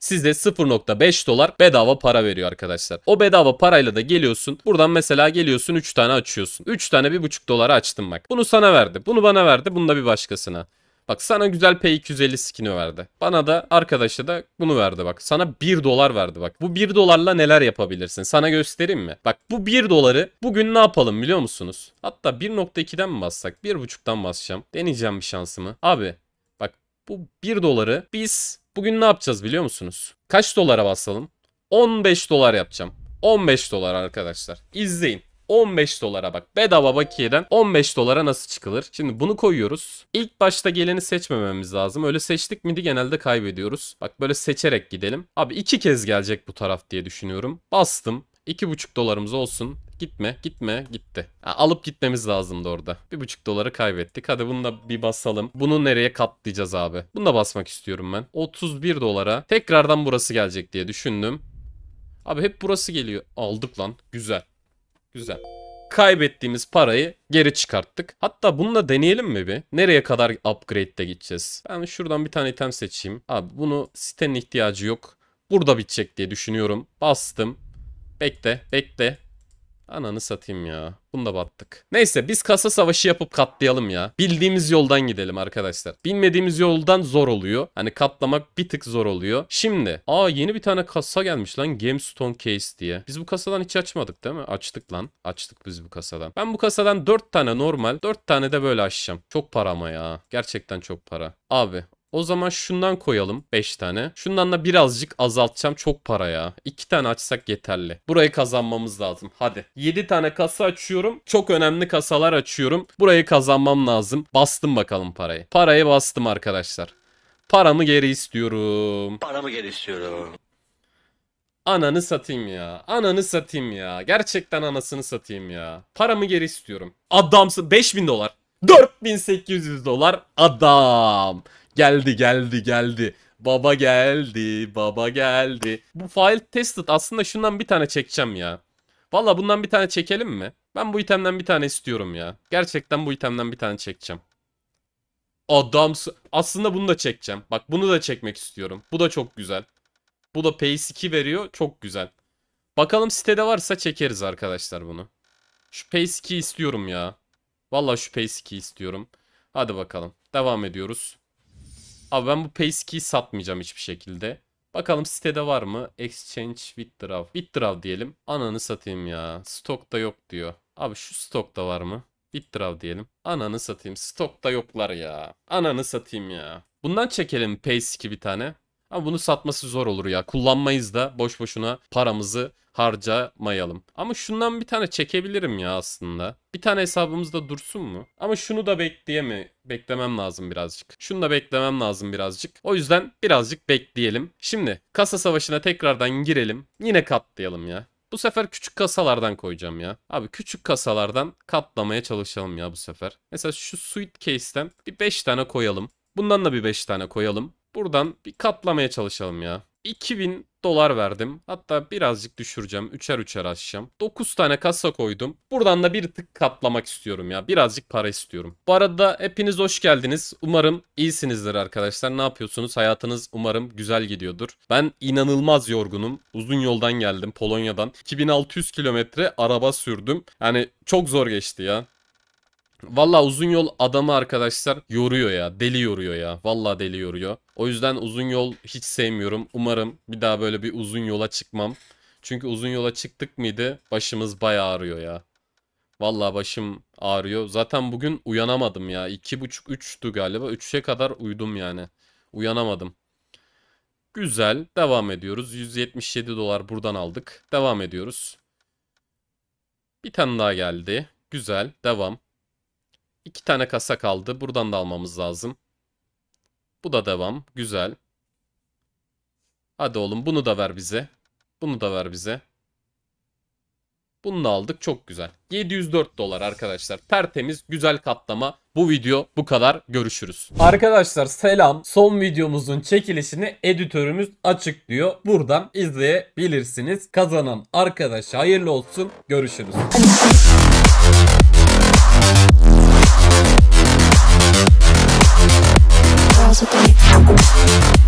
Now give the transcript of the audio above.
Sizde 0.5 dolar bedava para veriyor arkadaşlar. O bedava parayla da geliyorsun. Buradan mesela geliyorsun 3 tane açıyorsun. 3 tane 1.5 dolara açtım bak. Bunu sana verdi. Bunu bana verdi. Bunu da bir başkasına. Bak sana güzel P250 skin'i verdi. Bana da arkadaşa da bunu verdi bak. Sana 1 dolar verdi bak. Bu 1 dolarla neler yapabilirsin? Sana göstereyim mi? Bak bu 1 doları bugün ne yapalım biliyor musunuz? Hatta 1.2'den mi bassak? 1.5'dan basacağım. Deneyeceğim bir şansımı. Abi bak bu 1 doları biz Bugün ne yapacağız biliyor musunuz? Kaç dolara basalım? 15 dolar yapacağım. 15 dolar arkadaşlar. İzleyin. 15 dolara bak. Bedava bakiyeden 15 dolara nasıl çıkılır? Şimdi bunu koyuyoruz. İlk başta geleni seçmememiz lazım. Öyle seçtik miydi genelde kaybediyoruz. Bak böyle seçerek gidelim. Abi iki kez gelecek bu taraf diye düşünüyorum. Bastım. 2,5 dolarımız olsun. Gitme, gitme, gitti. Ha, alıp gitmemiz lazımdı orada. Bir buçuk doları kaybettik. Hadi bunu da bir basalım. Bunu nereye katlayacağız abi? Bunu da basmak istiyorum ben. 31 dolara tekrardan burası gelecek diye düşündüm. Abi hep burası geliyor. Aldık lan. Güzel. Güzel kaybettiğimiz parayı geri çıkarttık. Hatta bunu da deneyelim mi bir? Nereye kadar upgrade'de gideceğiz? Ben şuradan bir tane item seçeyim. Abi bunu sitenin ihtiyacı yok. Burada bitecek diye düşünüyorum. Bastım. Bekle, bekle, Ananı satayım ya. Bunda battık. Neyse biz kasa savaşı yapıp katlayalım ya. Bildiğimiz yoldan gidelim arkadaşlar. Bilmediğimiz yoldan zor oluyor. Hani katlamak bir tık zor oluyor. Şimdi. Aa yeni bir tane kasa gelmiş lan. Gemstone Case diye. Biz bu kasadan hiç açmadık değil mi? Açtık lan. Açtık biz bu kasadan. Ben bu kasadan 4 tane normal. 4 tane de böyle açacağım. Çok para ama ya. Gerçekten çok para. Abi o zaman şundan koyalım 5 tane. Şundan da birazcık azaltacağım. Çok para ya. 2 tane açsak yeterli. Burayı kazanmamız lazım. Hadi. 7 tane kasa açıyorum. Çok önemli kasalar açıyorum. Burayı kazanmam lazım. Bastım bakalım parayı. Parayı bastım arkadaşlar. Paramı geri istiyorum. Paramı geri istiyorum. Ananı satayım ya. Ananı satayım ya. Gerçekten anasını satayım ya. Paramı geri istiyorum. Adamsın. 5000 dolar. 4800 dolar adam. Geldi geldi geldi. Baba geldi, baba geldi. Bu file tested aslında şundan bir tane çekeceğim ya. Valla bundan bir tane çekelim mi? Ben bu itemden bir tane istiyorum ya. Gerçekten bu itemden bir tane çekeceğim. Adam aslında bunu da çekeceğim. Bak bunu da çekmek istiyorum. Bu da çok güzel. Bu da PS2 veriyor. Çok güzel. Bakalım sitede varsa çekeriz arkadaşlar bunu. Şu PS2 istiyorum ya. Valla şu PS2 istiyorum. Hadi bakalım. Devam ediyoruz. Abi ben bu Paysky'yi satmayacağım hiçbir şekilde. Bakalım sitede var mı? Exchange withdraw. Withdraw diyelim. Ananı satayım ya. Stokta yok diyor. Abi şu stokta var mı? Withdraw diyelim. Ananı satayım. Stokta yoklar ya. Ananı satayım ya. Bundan çekelim Paysky bir tane. Ama bunu satması zor olur ya. Kullanmayız da boş boşuna paramızı harcamayalım. Ama şundan bir tane çekebilirim ya aslında. Bir tane hesabımızda dursun mu? Ama şunu da bekleye mi? Beklemem lazım birazcık. Şunu da beklemem lazım birazcık. O yüzden birazcık bekleyelim. Şimdi kasa savaşına tekrardan girelim. Yine katlayalım ya. Bu sefer küçük kasalardan koyacağım ya. Abi küçük kasalardan katlamaya çalışalım ya bu sefer. Mesela şu suitcase'ten bir 5 tane koyalım. Bundan da bir 5 tane koyalım. Buradan bir katlamaya çalışalım ya. 2000 dolar verdim. Hatta birazcık düşüreceğim. Üçer üçer açacağım. 9 tane kasa koydum. Buradan da bir tık katlamak istiyorum ya. Birazcık para istiyorum. Bu arada hepiniz hoş geldiniz. Umarım iyisinizdir arkadaşlar. Ne yapıyorsunuz? Hayatınız umarım güzel gidiyordur. Ben inanılmaz yorgunum. Uzun yoldan geldim Polonya'dan. 2600 kilometre araba sürdüm. Yani çok zor geçti ya. Valla uzun yol adamı arkadaşlar yoruyor ya. Deli yoruyor ya. Valla deli yoruyor. O yüzden uzun yol hiç sevmiyorum. Umarım bir daha böyle bir uzun yola çıkmam. Çünkü uzun yola çıktık mıydı başımız baya ağrıyor ya. Valla başım ağrıyor. Zaten bugün uyanamadım ya. 2.30-3'tü galiba. 3'e kadar uyudum yani. Uyanamadım. Güzel. Devam ediyoruz. 177 dolar buradan aldık. Devam ediyoruz. Bir tane daha geldi. Güzel. Devam. İki tane kasa kaldı. Buradan da almamız lazım. Bu da devam. Güzel. Hadi oğlum bunu da ver bize. Bunu da ver bize. Bunu da aldık. Çok güzel. 704 dolar arkadaşlar. Tertemiz güzel katlama. Bu video bu kadar. Görüşürüz. Arkadaşlar selam. Son videomuzun çekilişini editörümüz açıklıyor. Buradan izleyebilirsiniz. Kazanan arkadaş hayırlı olsun. Görüşürüz. house with me.